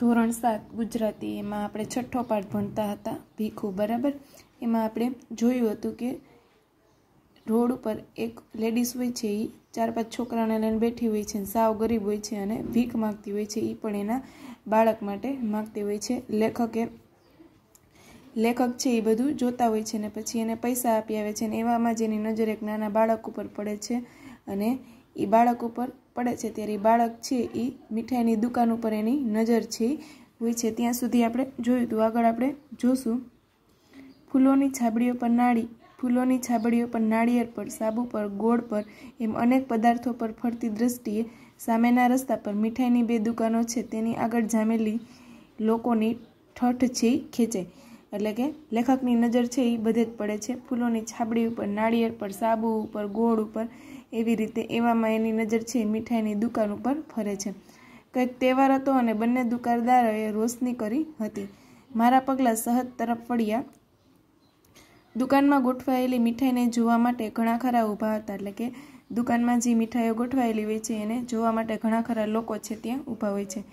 ધોરણ સાત ગુજરાતી એમાં આપણે છઠ્ઠો પાઠ ભણતા હતા ભીખું બરાબર એમાં આપણે જોયું હતું કે રોડ ઉપર એક લેડીઝ હોય છે એ ચાર પાંચ છોકરાને લઈને બેઠી હોય છે સાવ ગરીબ હોય છે અને ભીખ માગતી હોય છે એ પણ એના બાળક માટે માગતી હોય છે લેખકે લેખક છે એ બધું જોતા હોય છે ને પછી એને પૈસા આપી આવે છે ને એવામાં જ એની નજર એક નાના બાળક ઉપર પડે છે અને એ બાળક ઉપર પડે છે ત્યારે એ બાળક છે એ મીઠાઈની દુકાન ઉપર એની નજર છે હોય છે ત્યાં સુધી આપણે જોયું હતું આગળ આપણે જોશું ફૂલોની છાબડીઓ પર નાળી ફૂલોની છાબડીઓ પર નાળિયેર પર સાબુ પર ગોળ પર એમ અનેક પદાર્થો પર ફરતી દ્રષ્ટિએ સામેના રસ્તા પર મીઠાઈની બે દુકાનો છે તેની આગળ જામેલી લોકોની ઠઠ છે ખેંચાય એટલે કે લેખકની નજર છે એ બધે જ પડે છે ફૂલોની છાબડી ઉપર નાળિયેર પર સાબુ ઉપર ગોળ ઉપર એવી રીતે એવામાં એની નજર છે મીઠાઈની દુકાન ઉપર ફરે છે કંઈક તહેવાર હતો અને બંને દુકાનદારોએ રોશની કરી હતી મારા પગલાં સહજ તરફ વળ્યા દુકાનમાં ગોઠવાયેલી મીઠાઈને જોવા માટે ઘણા ખરા ઊભા હતા એટલે કે દુકાનમાં જે મીઠાઈઓ ગોઠવાયેલી હોય છે એને જોવા માટે ઘણા ખરા લોકો છે ત્યાં ઊભા હોય છે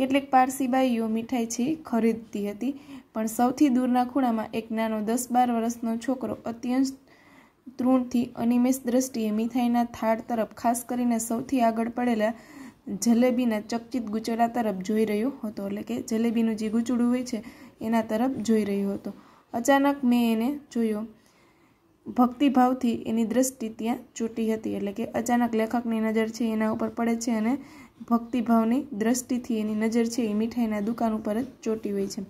કેટલીક પારસી બાઈઓ મીઠાઈ છે ખરીદતી હતી પણ સૌથી દૂરના ખૂણામાં એક નાનો દસ બાર વર્ષનો છોકરો અત્યંત તૃણથી અનિમેષ દ્રષ્ટિએ મીઠાઈના થાળ તરફ ખાસ કરીને સૌથી આગળ પડેલા જલેબીના ચકચિત ગુચડા તરફ જોઈ રહ્યો હતો એટલે કે જલેબીનું જે ગુચડું હોય છે એના તરફ જોઈ રહ્યો હતો અચાનક મેં એને જોયો ભક્તિભાવથી એની દ્રષ્ટિ ત્યાં ચૂંટી હતી એટલે કે અચાનક લેખકની નજર છે એના ઉપર પડે છે અને ભક્તિભાવની દ્રષ્ટિથી એની નજર છે એ મીઠાઈના દુકાન ઉપર જ ચોટી હોય છે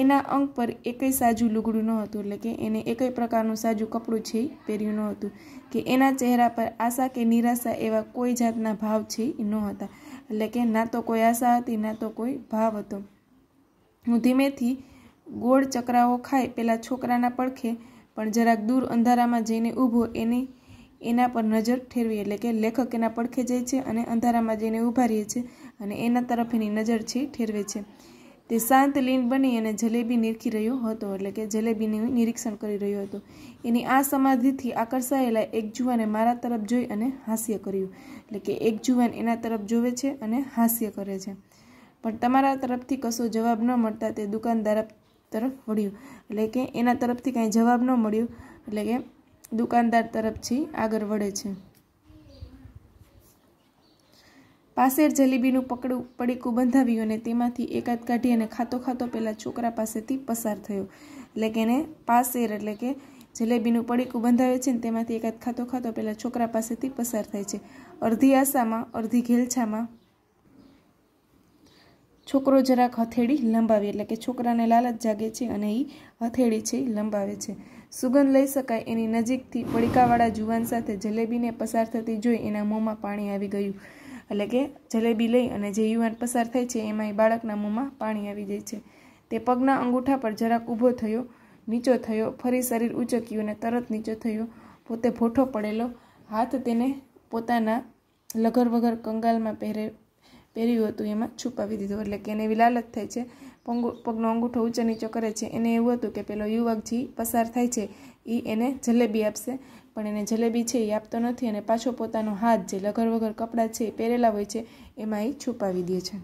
એના અંગ પર એકય સાજું લુગડું નહોતું એટલે કે એને એકય પ્રકારનું સાજું કપડું છે પહેર્યું ન હતું કે એના ચહેરા પર આશા કે નિરાશા એવા કોઈ જાતના ભાવ છે એ ન હતા એટલે કે ના તો કોઈ આશા હતી ના તો કોઈ ભાવ હતો હું ધીમેથી ગોળ ચકરાઓ ખાય પેલા છોકરાના પડખે પણ જરાક દૂર અંધારામાં જઈને ઊભો એની એના પર નજર ઠેરવી એટલે કે લેખક એના પડખે જાય છે અને અંધારામાં જઈને ઊભા રહે છે અને એના તરફ એની નજર છે ઠેરવે છે તે શાંત લીન બની અને જલેબી નીરખી રહ્યો હતો એટલે કે જલેબીનું નિરીક્ષણ કરી રહ્યો હતો એની આ સમાધિથી આકર્ષાયેલા એક જુવાને મારા તરફ જોઈ અને હાસ્ય કર્યું એટલે કે એક જુવાન એના તરફ જોવે છે અને હાસ્ય કરે છે પણ તમારા તરફથી કશો જવાબ ન મળતા તે દુકાનદાર તરફ વળ્યું એટલે કે એના તરફથી કાંઈ જવાબ ન મળ્યો એટલે કે દુકાનદાર તરફથી આગળ વળે છે પાસેર જલેબીનું પકડું પડીકું બંધાવ્યું અને તેમાંથી એકાદ કાઢી અને ખાતો ખાતો પહેલાં છોકરા પાસેથી પસાર થયો એટલે કે એને પાસેર એટલે કે જલેબીનું પડીકું બંધાવે છે ને તેમાંથી એકાદ ખાતો ખાતો પહેલાં છોકરા પાસેથી પસાર થાય છે અડધી આશામાં અડધી ઘેલછામાં છોકરો જરાક હથેળી લંબાવી એટલે કે છોકરાને લાલચ જાગે છે અને એ હથેળી છે લંબાવે છે સુગંધ લઈ શકાય એની નજીકથી પડીકાવાળા જુવાન સાથે જલેબીને પસાર થતી જોઈ એના મોંમાં પાણી આવી ગયું એટલે કે જલેબી લઈ અને જે યુવાન પસાર થાય છે એમાં એ બાળકના મોંમાં પાણી આવી જાય છે તે પગના અંગૂઠા પર જરાક ઊભો થયો નીચો થયો ફરી શરીર ઉચક્યું અને તરત નીચો થયો પોતે ભોઠો પડેલો હાથ તેને પોતાના લગર વગર કંગાલમાં પહેરે પહેર્યું હતું એમાં છુપાવી દીધું એટલે કે એને એવી લાલચ થાય છે પગનો અંગૂઠો ઊંચો નીચો કરે છે એને એવું હતું કે પેલો યુવક જે પસાર થાય છે એ એને જલેબી આપશે પણ એને જલેબી છે એ આપતો નથી અને પાછો પોતાનો હાથ જે લઘર વગર કપડાં છે એ પહેરેલા હોય છે એમાં એ છુપાવી દે છે